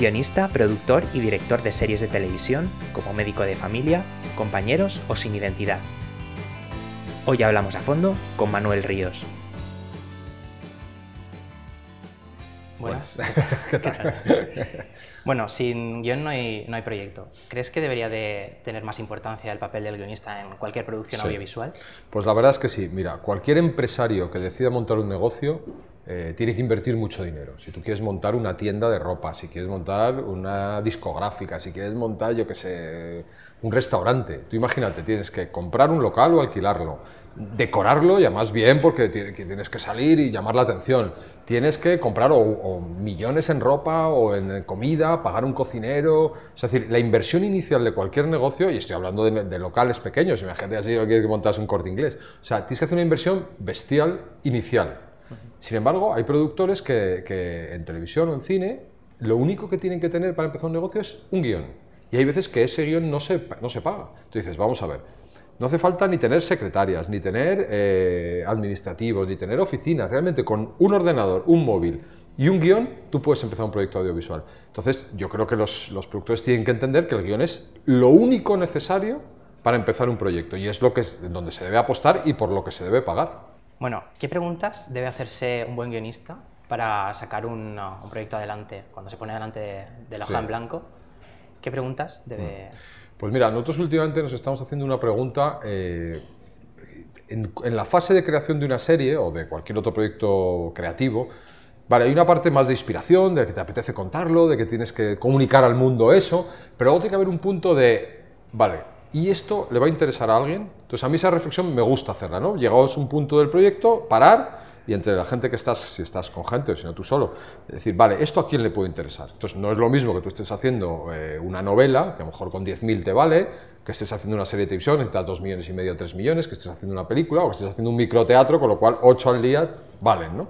guionista, productor y director de series de televisión, como médico de familia, compañeros o sin identidad. Hoy hablamos a fondo con Manuel Ríos. Buenas. bueno, sin guión no hay, proyecto. ¿Crees que debería de tener más importancia el papel del guionista en cualquier producción audiovisual? Pues la verdad es que sí. Mira, cualquier empresario que decida montar un negocio eh, tienes que invertir mucho dinero. Si tú quieres montar una tienda de ropa, si quieres montar una discográfica, si quieres montar, yo qué sé, un restaurante, tú imagínate, tienes que comprar un local o alquilarlo, decorarlo y además bien porque tienes que salir y llamar la atención. Tienes que comprar millones en ropa o en comida, pagar un cocinero. Es decir, la inversión inicial de cualquier negocio, y estoy hablando de, locales pequeños, imagínate así, que montas un corte inglés. O sea, tienes que hacer una inversión bestial inicial sin embargo, hay productores que, en televisión o en cine lo único que tienen que tener para empezar un negocio es un guión. Y hay veces que ese guión no se, no se paga. Tú dices, vamos a ver, no hace falta ni tener secretarias, ni tener eh, administrativos, ni tener oficinas. Realmente con un ordenador, un móvil y un guión, tú puedes empezar un proyecto audiovisual. Entonces, yo creo que los, los productores tienen que entender que el guión es lo único necesario para empezar un proyecto y es lo que es, donde se debe apostar y por lo que se debe pagar. Bueno, ¿qué preguntas debe hacerse un buen guionista para sacar un, proyecto adelante? Cuando se pone delante de, hoja en blanco, ¿qué preguntas debe...? Mm. Pues mira, nosotros últimamente nos estamos haciendo una pregunta... Eh, en, en, la fase de creación de una serie o de cualquier otro proyecto creativo, vale, hay una parte más de inspiración, de que te apetece contarlo, de que tienes que comunicar al mundo eso, pero luego tiene que haber un punto de, vale, ¿y esto le va a interesar a alguien? Entonces a mí esa reflexión me gusta hacerla, ¿no? Llegados a un punto del proyecto, parar y entre la gente que estás, si estás con gente o si no tú solo, decir, vale, ¿esto a quién le puede interesar? Entonces no es lo mismo que tú estés haciendo eh, una novela, que a lo mejor con 10.000 te vale, que estés haciendo una serie de televisión, necesitas 2 millones y medio, 3 millones, que estés haciendo una película o que estés haciendo un microteatro, con lo cual 8 al día valen, ¿no?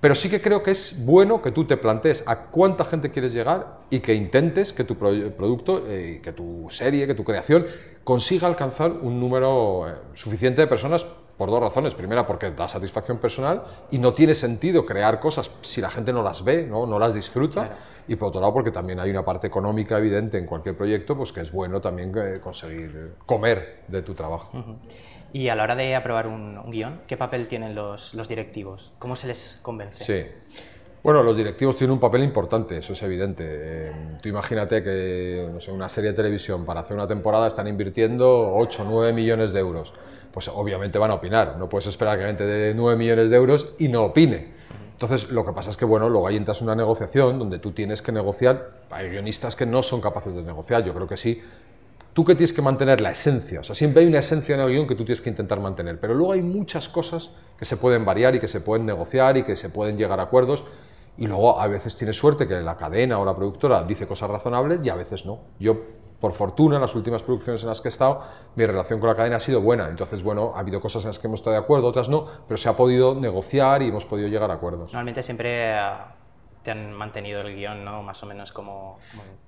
Pero sí que creo que es bueno que tú te plantees a cuánta gente quieres llegar y que intentes que tu producto, eh, que tu serie, que tu creación consiga alcanzar un número eh, suficiente de personas por dos razones. Primera, porque da satisfacción personal y no tiene sentido crear cosas si la gente no las ve, no, no las disfruta. Y por otro lado, porque también hay una parte económica evidente en cualquier proyecto, pues que es bueno también eh, conseguir eh, comer de tu trabajo. Y a la hora de aprobar un, guión, ¿qué papel tienen los, los, directivos? ¿Cómo se les convence? Sí. Bueno, los directivos tienen un papel importante, eso es evidente. Eh, tú imagínate que no sé, una serie de televisión para hacer una temporada están invirtiendo 8 o 9 millones de euros pues obviamente van a opinar. No puedes esperar que gente de 9 millones de euros y no opine. Entonces, lo que pasa es que, bueno, luego ahí entras una negociación donde tú tienes que negociar. Hay guionistas que no son capaces de negociar, yo creo que sí. Tú que tienes que mantener la esencia, o sea, siempre hay una esencia en el guión que tú tienes que intentar mantener, pero luego hay muchas cosas que se pueden variar y que se pueden negociar y que se pueden llegar a acuerdos. Y luego a veces tienes suerte que la cadena o la productora dice cosas razonables y a veces no. Yo por fortuna, en las últimas producciones en las que he estado, mi relación con la cadena ha sido buena. Entonces, bueno, ha habido cosas en las que hemos estado de acuerdo, otras no, pero se ha podido negociar y hemos podido llegar a acuerdos. Normalmente siempre eh, te han mantenido el guión, ¿no? Más o menos como,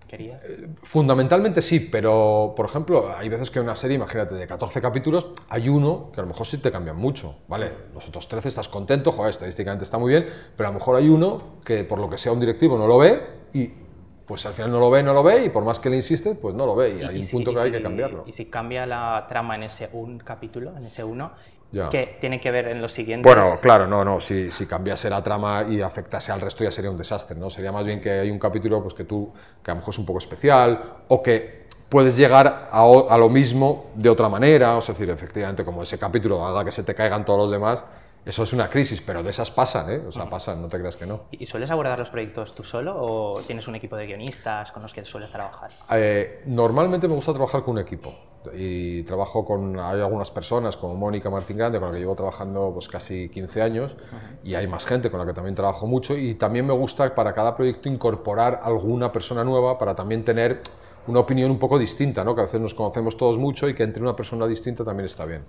querías. Eh, fundamentalmente sí, pero, por ejemplo, hay veces que una serie, imagínate, de 14 capítulos, hay uno que a lo mejor sí te cambian mucho, ¿vale? Los otros 13 estás contento, joder, estadísticamente está muy bien, pero a lo mejor hay uno que por lo que sea un directivo no lo ve y pues al final no lo ve, no lo ve, y por más que le insiste, pues no lo ve, y, hay un punto que hay que cambiarlo. Y si cambia la trama en ese un capítulo, en ese uno, ya. que tiene que ver en los siguientes. Bueno, claro, no, no. Si, si, cambiase la trama y afectase al resto ya sería un desastre, ¿no? Sería más bien que hay un capítulo pues, que tú, que a lo mejor es un poco especial, o que puedes llegar a, lo mismo de otra manera, o sea, es decir, efectivamente, como ese capítulo haga que se te caigan todos los demás, eso es una crisis, pero de esas pasan, ¿eh? O sea, pasan, no te creas que no. ¿Y sueles abordar los proyectos tú solo o tienes un equipo de guionistas con los que sueles trabajar? Eh, normalmente me gusta trabajar con un equipo y trabajo con, hay algunas personas como Mónica Martín Grande, con la que llevo trabajando pues, casi 15 años, y hay más gente con la que también trabajo mucho y también me gusta para cada proyecto incorporar alguna persona nueva para también tener una opinión un poco distinta, ¿no? Que a veces nos conocemos todos mucho y que entre una persona distinta también está bien.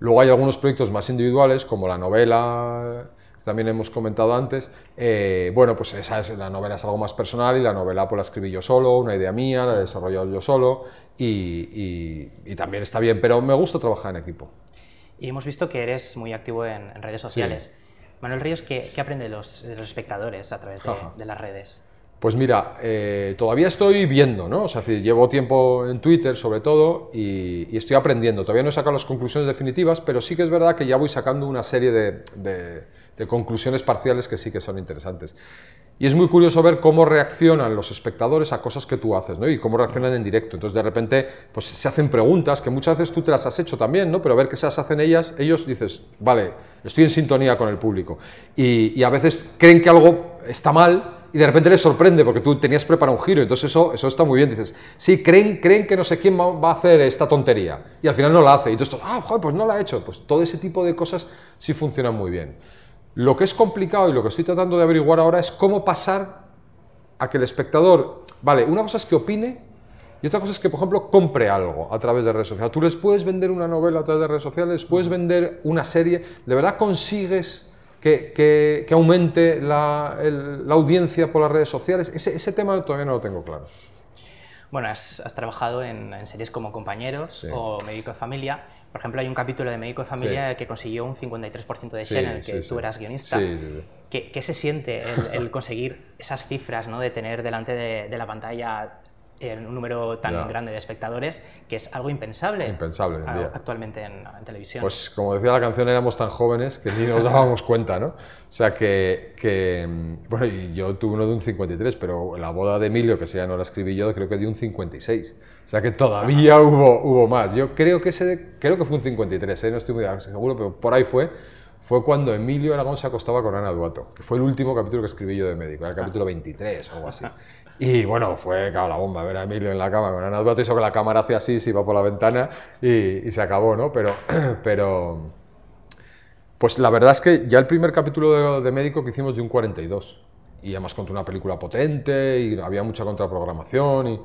Luego hay algunos proyectos más individuales, como la novela, que también hemos comentado antes. Eh, bueno, pues esa es, la novela es algo más personal y la novela pues la escribí yo solo, una idea mía, la he desarrollado yo solo y, también está bien, pero me gusta trabajar en equipo. Y hemos visto que eres muy activo en, redes sociales. Manuel Ríos, ¿qué, aprende los, espectadores a través de las redes? Pues mira, eh, todavía estoy viendo, ¿no? O sea, llevo tiempo en Twitter sobre todo y, estoy aprendiendo. Todavía no he sacado las conclusiones definitivas, pero sí que es verdad que ya voy sacando una serie de, conclusiones parciales que sí que son interesantes. Y es muy curioso ver cómo reaccionan los espectadores a cosas que tú haces, ¿no? Y cómo reaccionan en directo. Entonces, de repente, pues se hacen preguntas que muchas veces tú te las has hecho también, ¿no? Pero a ver qué se las hacen ellas, ellos dices, vale, estoy en sintonía con el público. y a veces creen que algo está mal, y de repente les sorprende porque tú tenías preparado un giro, entonces eso, eso está muy bien. Dices, sí, creen, creen que no sé quién va a hacer esta tontería y al final no la hace. Y tú ah, joder, pues no la ha hecho. Pues todo ese tipo de cosas sí funcionan muy bien. Lo que es complicado y lo que estoy tratando de averiguar ahora es cómo pasar a que el espectador, vale, una cosa es que opine y otra cosa es que, por ejemplo, compre algo a través de redes sociales. Tú les puedes vender una novela a través de redes sociales, puedes vender una serie, de verdad consigues que, aumente la, audiencia por las redes sociales? Ese, tema todavía no lo tengo claro. Bueno, has, trabajado en, series como Compañeros o Médico de Familia. Por ejemplo, hay un capítulo de Médico de Familia que consiguió un 53% de share en el que tú eras guionista. ¿Qué, se siente el, conseguir esas cifras ¿no? de tener delante de la pantalla en un número tan grande de espectadores, que es algo impensable, impensable en actualmente en, televisión. Pues como decía la canción, éramos tan jóvenes que ni nos dábamos cuenta, ¿no? O sea que, que mm, bueno, yo tuve uno de un 53, pero la boda de Emilio, que si ya no la escribí yo, creo que de un 56. O sea que todavía hubo, hubo más. Yo creo que, ese, creo que fue un 53, ¿eh? no estoy muy seguro, pero por ahí fue fue cuando Emilio Aragón se acostaba con Ana Duato, que fue el último capítulo que escribí yo de médico, era el capítulo 23 ah. o algo así. Y bueno, fue claro, la bomba ver a Emilio en la cama con Ana Duato, y eso que la cámara hacía así, se iba por la ventana y, se acabó, ¿no? Pero, pero, pues la verdad es que ya el primer capítulo de, de médico que hicimos de un 42, y además contó una película potente y había mucha contraprogramación y...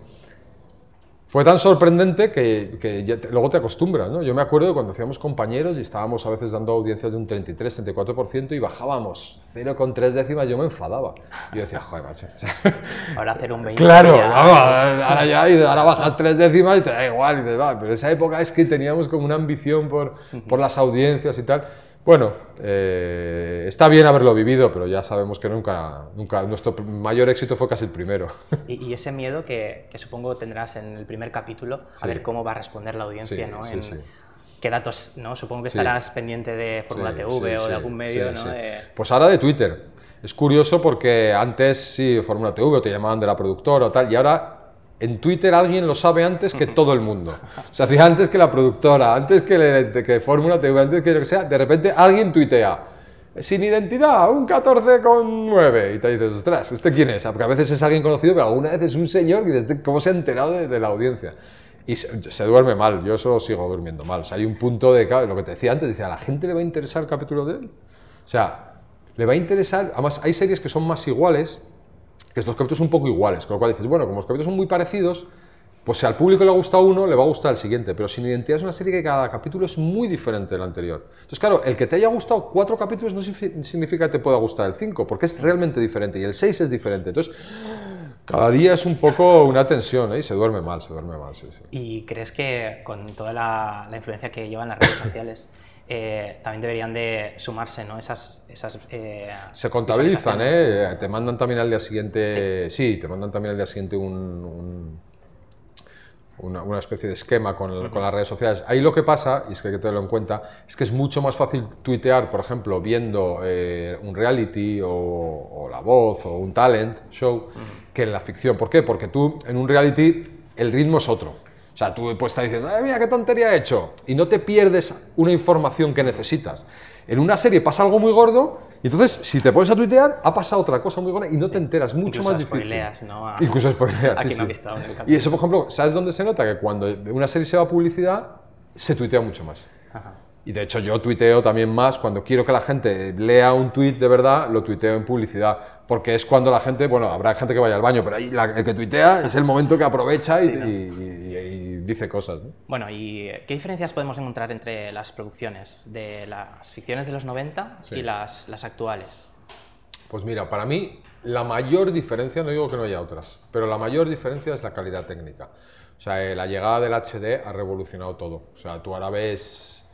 Fue tan sorprendente que, luego te acostumbras, ¿no? Yo me acuerdo cuando hacíamos compañeros y estábamos a veces dando audiencias de un 33, 34% y bajábamos 0,3 décimas, yo me enfadaba. Yo decía, joder, macho. ahora hacer un 20. Claro, ahora ya, ahora bajas 3 décimas y te da igual, y te Pero esa época es que teníamos como una ambición por, por las audiencias y tal. Bueno, eh, está bien haberlo vivido, pero ya sabemos que nunca, nunca nuestro mayor éxito fue casi el primero. Y, ese miedo que, supongo tendrás en el primer capítulo, a ver cómo va a responder la audiencia, ¿no? ¿Qué datos, no? Supongo que estarás pendiente de Fórmula TV o de algún medio, ¿no? Pues ahora de Twitter. Es curioso porque antes sí, Fórmula TV o te llamaban de la productora o tal, y ahora en Twitter alguien lo sabe antes que todo el mundo. O sea, antes que la productora, antes que, que Fórmula TV, antes que yo que sea. De repente alguien tuitea, sin identidad, un 14,9. Y te dices, ostras, ¿este quién es? Porque a veces es alguien conocido, pero alguna vez es un señor y dices, cómo se ha enterado de, la audiencia. Y se, duerme mal, yo eso sigo durmiendo mal. O sea, hay un punto de, lo que te decía antes, decía, ¿a la gente le va a interesar el capítulo de él? O sea, le va a interesar, además hay series que son más iguales, que los capítulos son un poco iguales, con lo cual dices, bueno, como los capítulos son muy parecidos, pues si al público le gusta uno, le va a gustar el siguiente, pero sin identidad es una serie que cada capítulo es muy diferente del anterior. Entonces, claro, el que te haya gustado cuatro capítulos no significa que te pueda gustar el cinco, porque es realmente diferente y el seis es diferente. Entonces, cada día es un poco una tensión ¿eh? y se duerme mal, se duerme mal. ¿Y crees que con toda la influencia que llevan las redes sociales eh, también deberían de sumarse, ¿no? Esas... esas eh, Se contabilizan, ¿eh? Te mandan también al día siguiente... Sí, te mandan también al día siguiente un, una, especie de esquema con, las redes sociales. Ahí lo que pasa, y es que hay que tenerlo en cuenta, es que es mucho más fácil tuitear, por ejemplo, viendo un reality o, La Voz o un talent show que en la ficción. ¿Por qué? Porque tú en un reality el ritmo es otro. O sea, tú puedes estar diciendo, ¡ay, mira qué tontería he hecho! Y no te pierdes una información que necesitas. En una serie pasa algo muy gordo, y entonces, si te pones a tuitear, ha pasado otra cosa muy gorda y no te enteras, mucho Incluso más spoileas, difícil. ¿no? Incluso spoileas, Aquí sí, no sí. Y eso, por ejemplo, ¿sabes dónde se nota? Que cuando una serie se va a publicidad, se tuitea mucho más. Y de hecho yo tuiteo también más cuando quiero que la gente lea un tuit de verdad, lo tuiteo en publicidad, porque es cuando la gente, bueno, habrá gente que vaya al baño, pero ahí el que tuitea es el momento que aprovecha y, dice cosas. ¿no? Bueno, ¿y qué diferencias podemos encontrar entre las producciones de las ficciones de los 90 y las, actuales? Pues mira, para mí la mayor diferencia, no digo que no haya otras, pero la mayor diferencia es la calidad técnica. O sea, eh, la llegada del HD ha revolucionado todo. O sea, tú ahora ves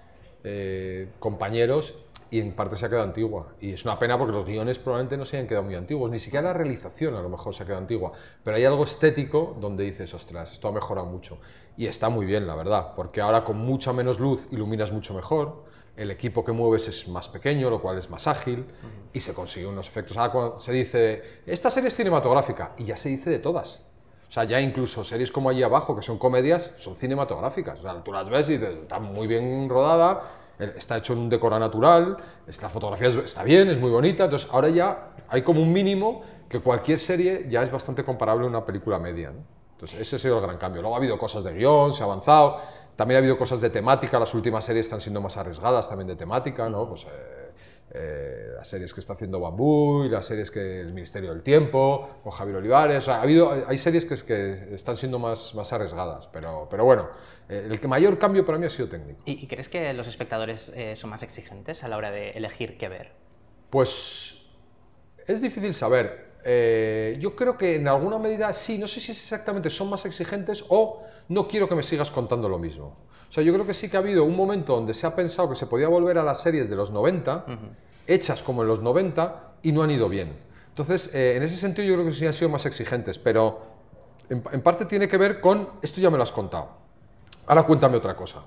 eh, compañeros y en parte se ha quedado antigua. Y es una pena porque los guiones probablemente no se hayan quedado muy antiguos, ni siquiera la realización a lo mejor se ha quedado antigua. Pero hay algo estético donde dices, ostras, esto ha mejorado mucho. Y está muy bien, la verdad, porque ahora con mucha menos luz iluminas mucho mejor, el equipo que mueves es más pequeño, lo cual es más ágil, y se consigue unos efectos. Ahora cuando se dice, esta serie es cinematográfica, y ya se dice de todas. O sea, ya incluso series como Allí Abajo, que son comedias, son cinematográficas. O sea, tú las ves y dices, está muy bien rodada, eh, está hecho en un decoro natural, esta fotografía está bien, es muy bonita, entonces ahora ya hay como un mínimo que cualquier serie ya es bastante comparable a una película media. Entonces ese ha sido el gran cambio. Luego ha habido cosas de guión, se ha avanzado, también ha habido cosas de temática, las últimas series están siendo más arriesgadas también de temática, ¿no? Pues, eh, eh, las series que está haciendo Bambú y las series que el Ministerio del Tiempo, con Javier Olivares. hay series que, están siendo más, arriesgadas, pero, bueno, eh, el el mayor cambio para mí ha sido técnico. ¿Y, crees que los espectadores eh, son más exigentes a la hora de elegir qué ver? Pues es difícil saber. yo creo que en alguna medida sí, no sé si exactamente son más exigentes o no quiero que me sigas contando lo mismo. O sea, yo creo que sí que ha habido un momento donde se ha pensado que se podía volver a las series de los 90, hechas como en los 90, y no han ido bien. Entonces, eh, en ese sentido yo creo que sí han sido más exigentes, pero en parte tiene que ver con, esto ya me lo has contado, ahora cuéntame otra cosa.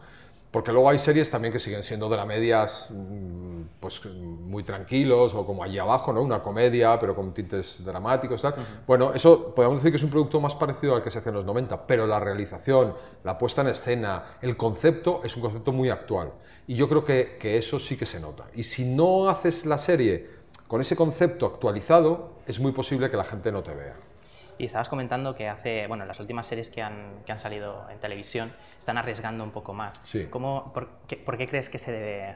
Porque luego hay series también que siguen siendo de la medias, mm, pues, muy tranquilos, o como allí abajo, ¿no? Una comedia, pero con tintes dramáticos, Bueno, eso podemos decir que es un producto más parecido al que se hacía en los 90, pero la realización, la puesta en escena, el concepto, es un concepto muy actual. Y yo creo que, que eso sí que se nota. Y si no haces la serie con ese concepto actualizado, es muy posible que la gente no te vea. Y estabas comentando que hace, bueno, las últimas series que han, han salido en televisión están arriesgando un poco más. por, qué, crees que se debe...?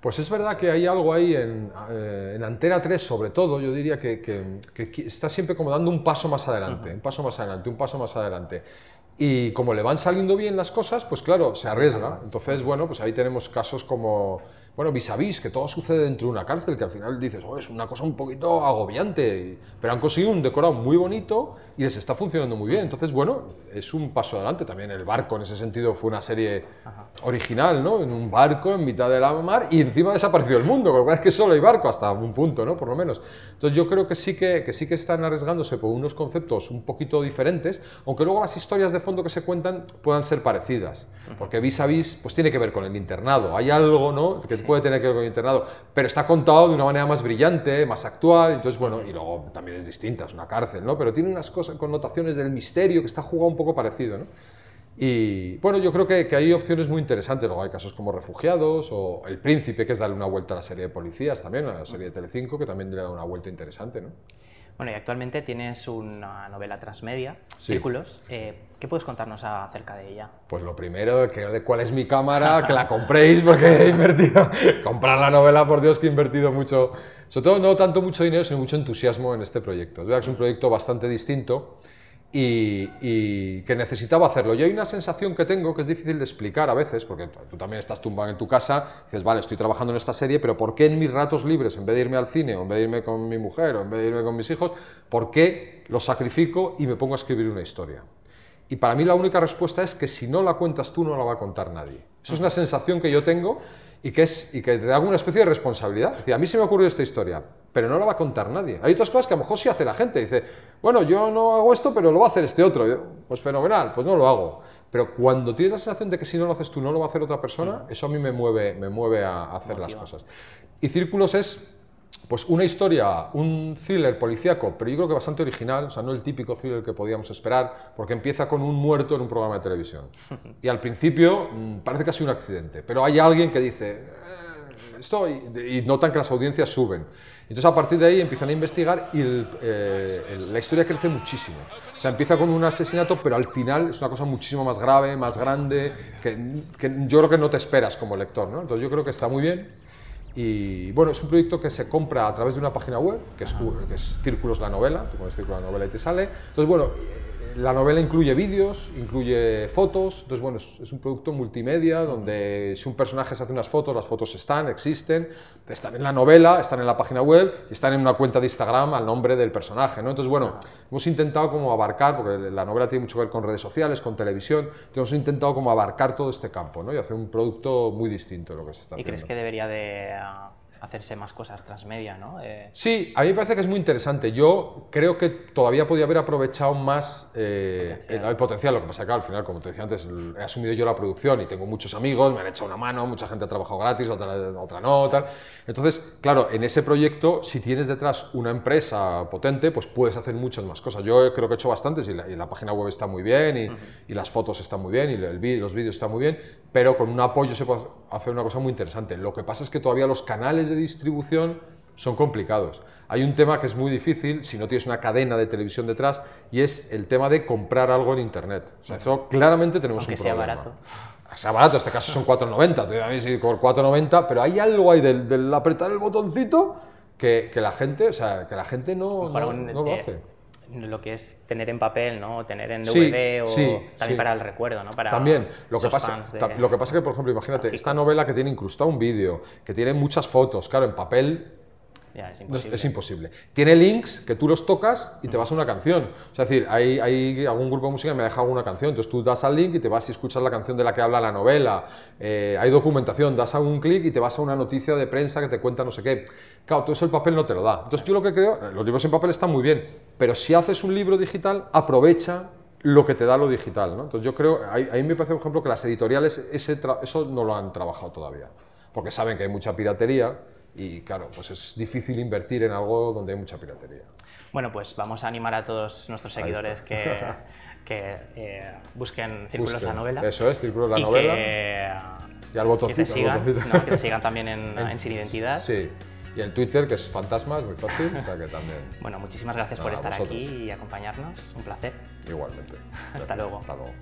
Pues es verdad que hay algo ahí en, eh, Antera 3, sobre todo, yo diría que, está siempre como dando un paso más adelante, un paso más adelante, un paso más adelante. Y como le van saliendo bien las cosas, pues claro, se arriesga. Entonces, bueno, pues ahí tenemos casos como bueno, vis a vis, que todo sucede dentro de una cárcel, que al final dices, oh, es una cosa un poquito agobiante, pero han conseguido un decorado muy bonito y les está funcionando muy bien. Entonces, bueno, es un paso adelante. También El Barco, en ese sentido, fue una serie original, ¿no? En un barco en mitad de la mar y encima ha desaparecido el mundo, con lo cual es que solo hay barco hasta un punto, ¿no? Por lo menos. Entonces, yo creo que sí que, sí que están arriesgándose por unos conceptos un poquito diferentes, aunque luego las historias de fondo que se cuentan puedan ser parecidas, porque vis a vis, pues tiene que ver con el internado. Hay algo, ¿no? puede tener que ver con internado, pero está contado de una manera más brillante, más actual, entonces bueno, y luego también es distinta, es una cárcel, ¿no? Pero tiene unas cosas, connotaciones del misterio que está jugado un poco parecido, ¿no? Y bueno, yo creo que, que, hay opciones muy interesantes. Luego hay casos como Refugiados o El Príncipe, que es darle una vuelta a la serie de policías también, a la serie de Telecinco, que también le da una vuelta interesante, ¿no? Bueno, y actualmente tienes una novela transmedia, Círculos. Eh, ¿Qué puedes contarnos acerca de ella? Pues lo primero, que, cuál es mi cámara, que la compréis, porque he invertido, comprar la novela, por Dios, que he invertido mucho, sobre todo no tanto mucho dinero, sino mucho entusiasmo en este proyecto. Es, es un proyecto bastante distinto y, que necesitaba hacerlo. Y hay una sensación que tengo que es difícil de explicar a veces, porque tú también estás tumbado en tu casa, dices, vale, estoy trabajando en esta serie, pero ¿por qué en mis ratos libres, en vez de irme al cine, o en vez de irme con mi mujer, o en vez de irme con mis hijos, ¿por qué lo sacrifico y me pongo a escribir una historia? Y para mí la única respuesta es que si no la cuentas tú, no la va a contar nadie. Eso es una sensación que yo tengo y que, es, y que te da una especie de responsabilidad. Es decir, a mí se me ocurrió esta historia, pero no la va a contar nadie. Hay otras cosas que a lo mejor sí hace la gente. Dice, bueno, yo no hago esto, pero lo va a hacer este otro. pues fenomenal, pues no lo hago. Pero cuando tienes la sensación de que si no lo haces tú, no lo va a hacer otra persona, eso a mí me mueve, me mueve a, hacer las cosas. Y círculos es pues una historia, un thriller policíaco, pero yo creo que bastante original, o sea, no el típico thriller que podíamos esperar, porque empieza con un muerto en un programa de televisión. Y al principio mm, parece que casi un accidente, pero hay alguien que dice, eh, esto, y, notan que las audiencias suben. Entonces a partir de ahí empiezan a investigar y eh, la historia crece muchísimo. O sea, empieza con un asesinato, pero al final es una cosa muchísimo más grave, más grande, que, yo creo que no te esperas como lector, ¿no? Entonces yo creo que está muy bien y bueno, es un proyecto que se compra a través de una página web, que es, que es Círculos la Novela, tú pones Círculos la Novela y te sale. Entonces, bueno, la novela incluye vídeos, incluye fotos, entonces bueno, es, un producto multimedia donde si un personaje se hace unas fotos, las fotos están, existen, están en la novela, están en la página web y están en una cuenta de Instagram al nombre del personaje, ¿no? Entonces bueno, hemos intentado como abarcar, porque la novela tiene mucho que ver con redes sociales, con televisión, entonces hemos intentado como abarcar todo este campo, ¿no? Y hacer un producto muy distinto de lo que se está haciendo. ¿Y crees que debería de hacerse más cosas transmedia, ¿no? Eh, sí, a mí me parece que es muy interesante. Yo creo que todavía podía haber aprovechado más eh, El, potencial, lo que pasa que al final, como te decía antes, he asumido yo la producción y tengo muchos amigos, me han echado una mano, mucha gente ha trabajado gratis, otra, otra no, tal. Entonces, claro, en ese proyecto, si tienes detrás una empresa potente, pues puedes hacer muchas más cosas. Yo creo que he hecho bastantes y la, página web está muy bien y, las fotos están muy bien y los vídeos están muy bien pero con un apoyo se puede hacer una cosa muy interesante. Lo que pasa es que todavía los canales de distribución son complicados. Hay un tema que es muy difícil si no tienes una cadena de televisión detrás y es el tema de comprar algo en Internet. O sea, eso claramente tenemos Aunque un problema. sea barato. Ah, sea barato, en este caso son 4,90, a sí, con 4,90, pero hay algo ahí del, apretar el botoncito que, que, la gente, o sea, que la gente no, no lo hace lo que es tener en papel, ¿no? Tener en DVD o también para el recuerdo, ¿no? Para también. Lo que, pasa, lo que pasa es que, por ejemplo, imagínate, esta novela que tiene incrustado un vídeo, que tiene muchas fotos, claro, en papel es, imposible. Tiene links que tú los tocas y te vas a una canción. Es decir, hay, hay algún grupo de música que me ha dejado una canción, entonces tú das al link y te vas y escuchas la canción de la que habla la novela. Eh, hay documentación, das a un clic y te vas a una noticia de prensa que te cuenta no sé qué. Claro, todo eso el papel no te lo da. Entonces yo lo que creo, los libros en papel están muy bien, pero si haces un libro digital, aprovecha lo que te da lo digital. Entonces yo creo, ahí, me parece, por ejemplo, que las editoriales eso no lo han trabajado todavía, porque saben que hay mucha piratería y claro, pues es difícil invertir en algo donde hay mucha piratería. Bueno, pues vamos a animar a todos nuestros seguidores que, que eh, busquen Círculos de la Novela. Eso es, Círculos la Novela. y al botoncito. Que te sigan, también en, Sin Identidad. Sí. Y en Twitter, que es Fantasma, es muy fácil, que también... Bueno, muchísimas gracias por estar aquí y acompañarnos. Un placer. Igualmente. Hasta luego. Hasta luego.